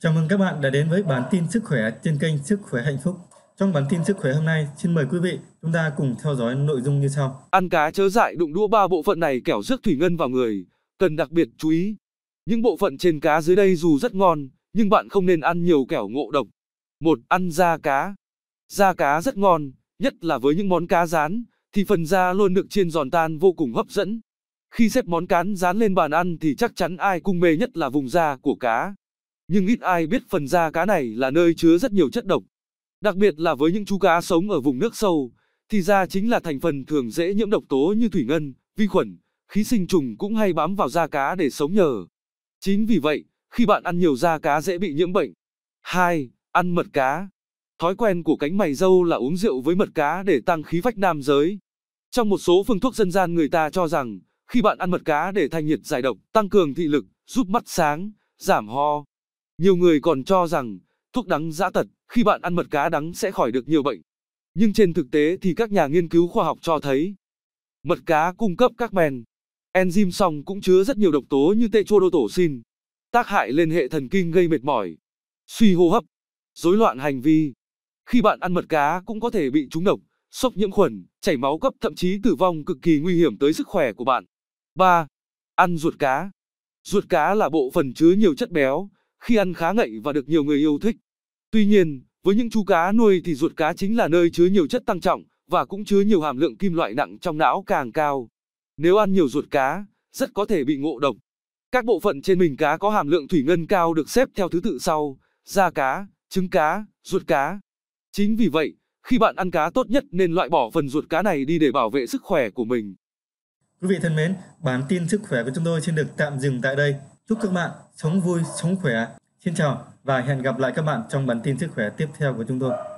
Chào mừng các bạn đã đến với bản tin sức khỏe trên kênh Sức khỏe hạnh phúc. Trong bản tin sức khỏe hôm nay, xin mời quý vị chúng ta cùng theo dõi nội dung như sau. Ăn cá chớ dại đụng đũa ba bộ phận này kẻo rước thủy ngân vào người, cần đặc biệt chú ý. Những bộ phận trên cá dưới đây dù rất ngon, nhưng bạn không nên ăn nhiều kẻo ngộ độc. Một, Ăn da cá. Da cá rất ngon, nhất là với những món cá rán, thì phần da luôn được chiên giòn tan vô cùng hấp dẫn. Khi xếp món cán rán lên bàn ăn thì chắc chắn ai cũng mê nhất là vùng da của cá nhưng ít ai biết phần da cá này là nơi chứa rất nhiều chất độc. Đặc biệt là với những chú cá sống ở vùng nước sâu, thì da chính là thành phần thường dễ nhiễm độc tố như thủy ngân, vi khuẩn, ký sinh trùng cũng hay bám vào da cá để sống nhờ. Chính vì vậy, khi bạn ăn nhiều da cá dễ bị nhiễm bệnh. 2. Ăn mật cá. Thói quen của cánh mày dâu là uống rượu với mật cá để tăng khí phách nam giới. Trong một số phương thuốc dân gian người ta cho rằng, khi bạn ăn mật cá để thanh nhiệt giải độc, tăng cường thị lực, giúp mắt sáng, giảm ho, nhiều người còn cho rằng thuốc đắng giã tật, khi bạn ăn mật cá đắng sẽ khỏi được nhiều bệnh. Nhưng trên thực tế thì các nhà nghiên cứu khoa học cho thấy, mật cá cung cấp các men, enzyme song cũng chứa rất nhiều độc tố như tetrodotoxin, tác hại lên hệ thần kinh gây mệt mỏi, suy hô hấp, rối loạn hành vi. Khi bạn ăn mật cá cũng có thể bị trúng độc, sốc nhiễm khuẩn, chảy máu cấp thậm chí tử vong cực kỳ nguy hiểm tới sức khỏe của bạn. 3. Ăn ruột cá. Ruột cá là bộ phận chứa nhiều chất béo, khi ăn khá ngậy và được nhiều người yêu thích. Tuy nhiên, với những chú cá nuôi thì ruột cá chính là nơi chứa nhiều chất tăng trọng và cũng chứa nhiều hàm lượng kim loại nặng trong não càng cao. Nếu ăn nhiều ruột cá, rất có thể bị ngộ độc. Các bộ phận trên mình cá có hàm lượng thủy ngân cao được xếp theo thứ tự sau: da cá, trứng cá, ruột cá. Chính vì vậy, khi bạn ăn cá tốt nhất nên loại bỏ phần ruột cá này đi để bảo vệ sức khỏe của mình. Quý vị thân mến, bản tin sức khỏe của chúng tôi xin được tạm dừng tại đây. Chúc các bạn sống vui, sống khỏe. Xin chào và hẹn gặp lại các bạn trong bản tin sức khỏe tiếp theo của chúng tôi.